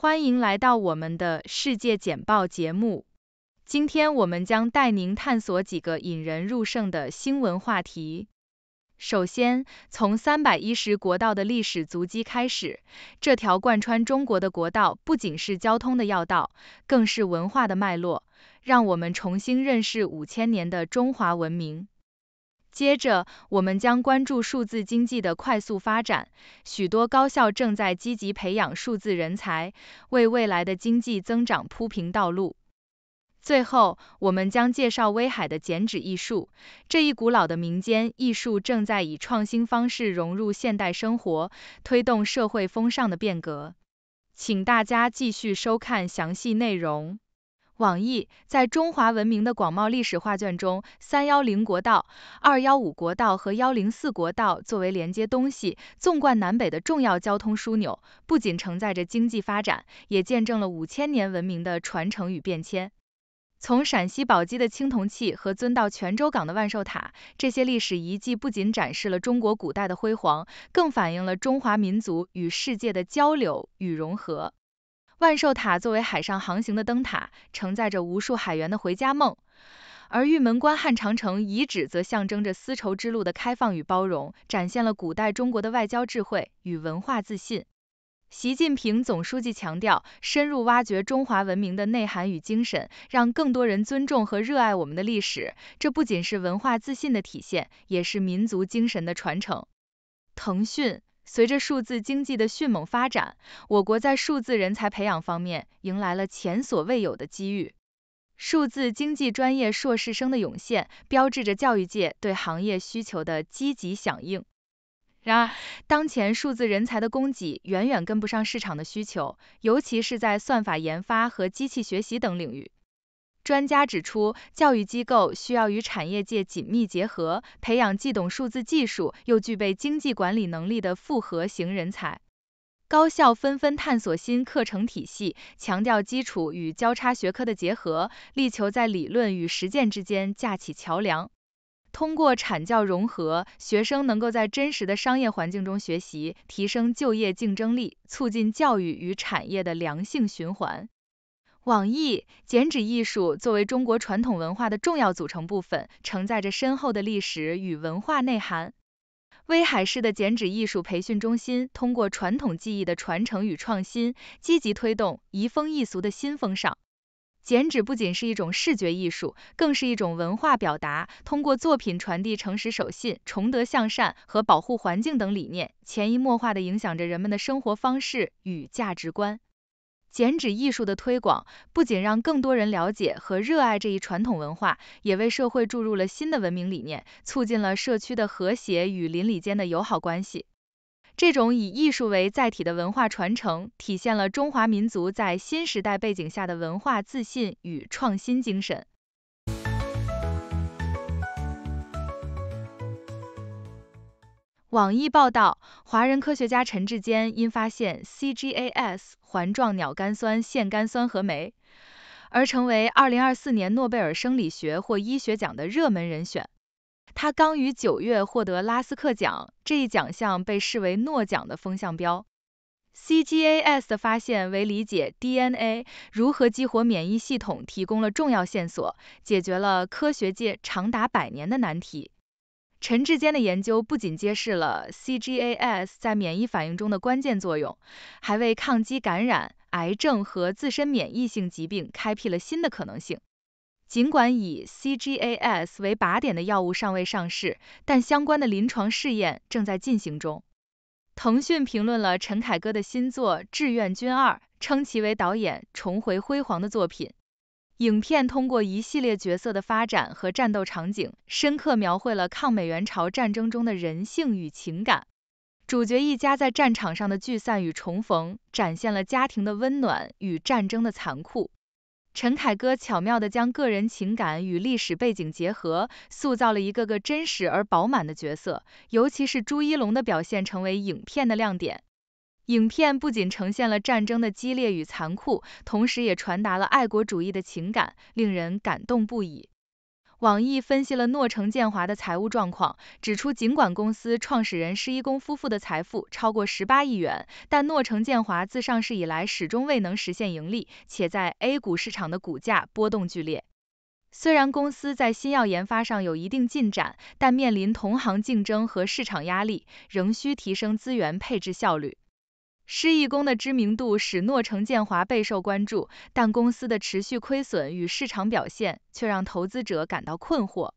欢迎来到我们的世界简报节目。今天我们将带您探索几个引人入胜的新闻话题。首先，从三百一十国道的历史足迹开始，这条贯穿中国的国道不仅是交通的要道，更是文化的脉络，让我们重新认识五千年的中华文明。接着，我们将关注数字经济的快速发展。许多高校正在积极培养数字人才，为未来的经济增长铺平道路。最后，我们将介绍威海的剪纸艺术。这一古老的民间艺术正在以创新方式融入现代生活，推动社会风尚的变革。请大家继续收看详细内容。网易在中华文明的广袤历史画卷中三幺零国道、二幺五国道和幺零四国道作为连接东西、纵贯南北的重要交通枢纽，不仅承载着经济发展，也见证了五千年文明的传承与变迁。从陕西宝鸡的青铜器，和尊到泉州港的万寿塔，这些历史遗迹不仅展示了中国古代的辉煌，更反映了中华民族与世界的交流与融合。万寿塔作为海上航行的灯塔，承载着无数海员的回家梦；而玉门关汉长城遗址则象征着丝绸之路的开放与包容，展现了古代中国的外交智慧与文化自信。习近平总书记强调，深入挖掘中华文明的内涵与精神，让更多人尊重和热爱我们的历史，这不仅是文化自信的体现，也是民族精神的传承。腾讯。随着数字经济的迅猛发展，我国在数字人才培养方面迎来了前所未有的机遇。数字经济专业硕士生的涌现，标志着教育界对行业需求的积极响应。然而，当前数字人才的供给远远跟不上市场的需求，尤其是在算法研发和机器学习等领域。专家指出，教育机构需要与产业界紧密结合，培养既懂数字技术又具备经济管理能力的复合型人才。高校纷纷探索新课程体系，强调基础与交叉学科的结合，力求在理论与实践之间架起桥梁。通过产教融合，学生能够在真实的商业环境中学习，提升就业竞争力，促进教育与产业的良性循环。网易剪纸艺术作为中国传统文化的重要组成部分，承载着深厚的历史与文化内涵。威海市的剪纸艺术培训中心通过传统技艺的传承与创新，积极推动移风易俗的新风尚。剪纸不仅是一种视觉艺术，更是一种文化表达。通过作品传递诚实守信、崇德向善和保护环境等理念，潜移默化地影响着人们的生活方式与价值观。剪纸艺术的推广不仅让更多人了解和热爱这一传统文化，也为社会注入了新的文明理念，促进了社区的和谐与邻里间的友好关系。这种以艺术为载体的文化传承，体现了中华民族在新时代背景下的文化自信与创新精神。网易报道，华人科学家陈志坚因发现 CGAS。环状鸟苷酸腺苷酸和酶，而成为2024年诺贝尔生理学或医学奖的热门人选。他刚于九月获得拉斯克奖，这一奖项被视为诺奖的风向标。cGAS 的发现为理解 DNA 如何激活免疫系统提供了重要线索，解决了科学界长达百年的难题。陈志坚的研究不仅揭示了 cGAS 在免疫反应中的关键作用，还为抗击感染、癌症和自身免疫性疾病开辟了新的可能性。尽管以 cGAS 为靶点的药物尚未上市，但相关的临床试验正在进行中。腾讯评论了陈凯歌的新作《志愿军二》，称其为导演重回辉煌的作品。影片通过一系列角色的发展和战斗场景，深刻描绘了抗美援朝战争中的人性与情感。主角一家在战场上的聚散与重逢，展现了家庭的温暖与战争的残酷。陈凯歌巧妙地将个人情感与历史背景结合，塑造了一个个真实而饱满的角色，尤其是朱一龙的表现成为影片的亮点。影片不仅呈现了战争的激烈与残酷，同时也传达了爱国主义的情感，令人感动不已。网易分析了诺成建华的财务状况，指出尽管公司创始人施一公夫妇的财富超过十八亿元，但诺成建华自上市以来始终未能实现盈利，且在 A 股市场的股价波动剧烈。虽然公司在新药研发上有一定进展，但面临同行竞争和市场压力，仍需提升资源配置效率。施意工的知名度使诺城建华备受关注，但公司的持续亏损与市场表现却让投资者感到困惑。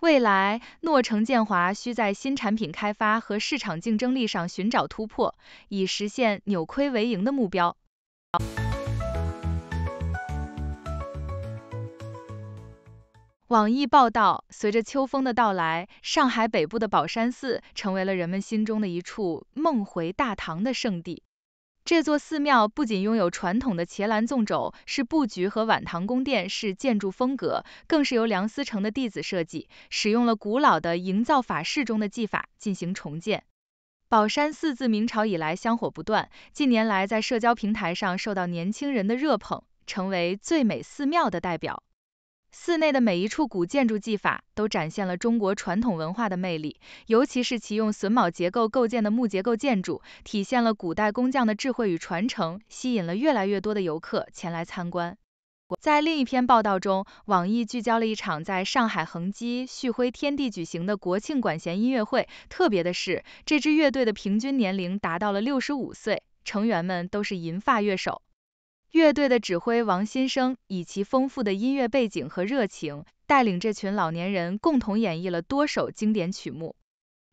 未来，诺城建华需在新产品开发和市场竞争力上寻找突破，以实现扭亏为盈的目标。网易报道，随着秋风的到来，上海北部的宝山寺成为了人们心中的一处梦回大唐的圣地。这座寺庙不仅拥有传统的伽蓝纵轴式布局和晚唐宫殿式建筑风格，更是由梁思成的弟子设计，使用了古老的营造法式中的技法进行重建。宝山寺自明朝以来香火不断，近年来在社交平台上受到年轻人的热捧，成为最美寺庙的代表。寺内的每一处古建筑技法都展现了中国传统文化的魅力，尤其是其用榫卯结构构建的木结构建筑，体现了古代工匠的智慧与传承，吸引了越来越多的游客前来参观。在另一篇报道中，网易聚焦了一场在上海恒基旭辉天地举行的国庆管弦音乐会。特别的是，这支乐队的平均年龄达到了65岁，成员们都是银发乐手。乐队的指挥王新生以其丰富的音乐背景和热情，带领这群老年人共同演绎了多首经典曲目。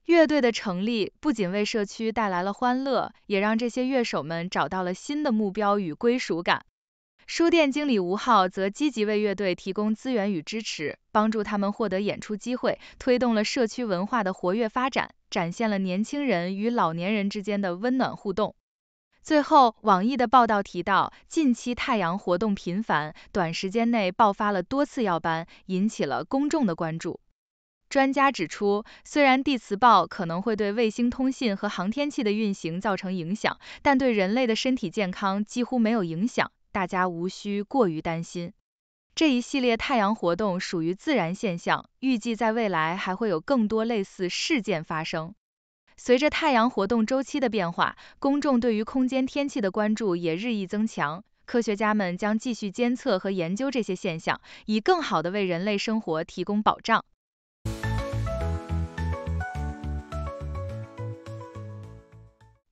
乐队的成立不仅为社区带来了欢乐，也让这些乐手们找到了新的目标与归属感。书店经理吴浩则积极为乐队提供资源与支持，帮助他们获得演出机会，推动了社区文化的活跃发展，展现了年轻人与老年人之间的温暖互动。最后，网易的报道提到，近期太阳活动频繁，短时间内爆发了多次耀斑，引起了公众的关注。专家指出，虽然地磁暴可能会对卫星通信和航天器的运行造成影响，但对人类的身体健康几乎没有影响，大家无需过于担心。这一系列太阳活动属于自然现象，预计在未来还会有更多类似事件发生。随着太阳活动周期的变化，公众对于空间天气的关注也日益增强。科学家们将继续监测和研究这些现象，以更好地为人类生活提供保障。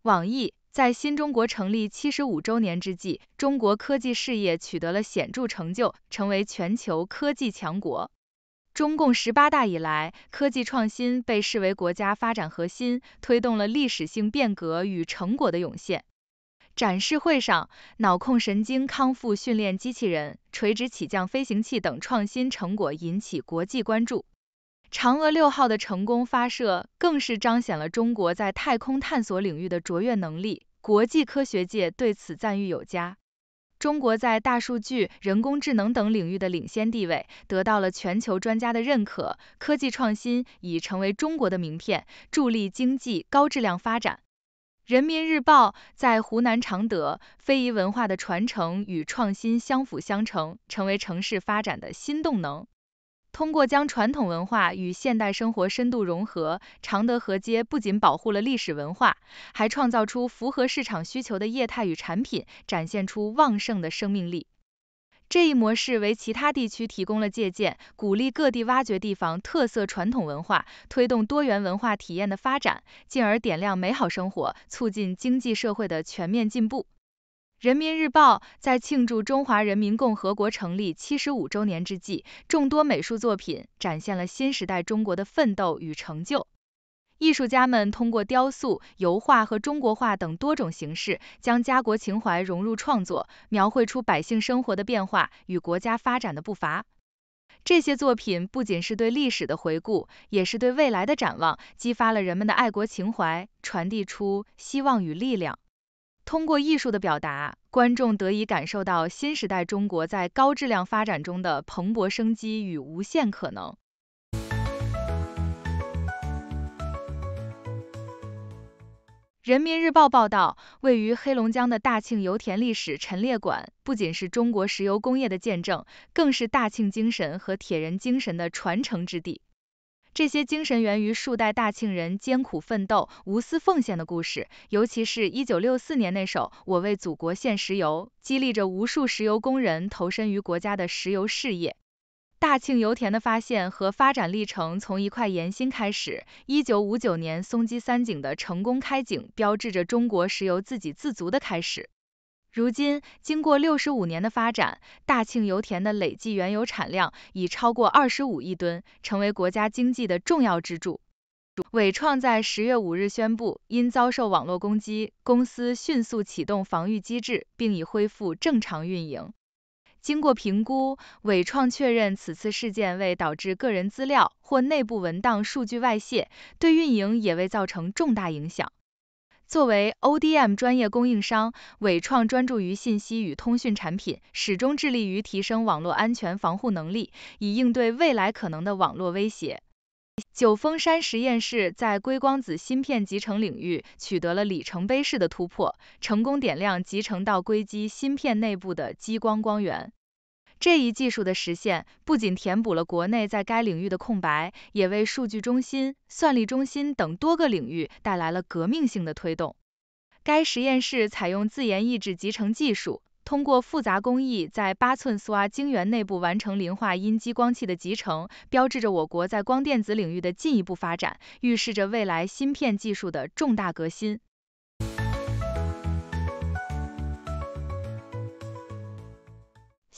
网易在新中国成立七十五周年之际，中国科技事业取得了显著成就，成为全球科技强国。中共十八大以来，科技创新被视为国家发展核心，推动了历史性变革与成果的涌现。展示会上，脑控神经康复训练机器人、垂直起降飞行器等创新成果引起国际关注。嫦娥六号的成功发射，更是彰显了中国在太空探索领域的卓越能力，国际科学界对此赞誉有加。中国在大数据、人工智能等领域的领先地位得到了全球专家的认可，科技创新已成为中国的名片，助力经济高质量发展。《人民日报》在湖南常德，非遗文化的传承与创新相辅相成，成为城市发展的新动能。通过将传统文化与现代生活深度融合，常德河街不仅保护了历史文化，还创造出符合市场需求的业态与产品，展现出旺盛的生命力。这一模式为其他地区提供了借鉴，鼓励各地挖掘地方特色传统文化，推动多元文化体验的发展，进而点亮美好生活，促进经济社会的全面进步。人民日报在庆祝中华人民共和国成立七十五周年之际，众多美术作品展现了新时代中国的奋斗与成就。艺术家们通过雕塑、油画和中国画等多种形式，将家国情怀融入创作，描绘出百姓生活的变化与国家发展的步伐。这些作品不仅是对历史的回顾，也是对未来的展望，激发了人们的爱国情怀，传递出希望与力量。通过艺术的表达，观众得以感受到新时代中国在高质量发展中的蓬勃生机与无限可能。《人民日报》报道，位于黑龙江的大庆油田历史陈列馆不仅是中国石油工业的见证，更是大庆精神和铁人精神的传承之地。这些精神源于数代大庆人艰苦奋斗、无私奉献的故事，尤其是1964年那首《我为祖国献石油》，激励着无数石油工人投身于国家的石油事业。大庆油田的发现和发展历程从一块岩心开始，1959年松基三井的成功开井，标志着中国石油自给自足的开始。如今，经过六十五年的发展，大庆油田的累计原油产量已超过二十五亿吨，成为国家经济的重要支柱。伟创在十月五日宣布，因遭受网络攻击，公司迅速启动防御机制，并已恢复正常运营。经过评估，伟创确认此次事件未导致个人资料或内部文档数据外泄，对运营也未造成重大影响。作为 o d m 专业供应商，伟创专注于信息与通讯产品，始终致力于提升网络安全防护能力，以应对未来可能的网络威胁。九峰山实验室在硅光子芯片集成领域取得了里程碑式的突破，成功点亮集成到硅基芯片内部的激光光源。这一技术的实现，不仅填补了国内在该领域的空白，也为数据中心、算力中心等多个领域带来了革命性的推动。该实验室采用自研异质集成技术，通过复杂工艺在八寸 Si a 晶圆内部完成磷化铟激光器的集成，标志着我国在光电子领域的进一步发展，预示着未来芯片技术的重大革新。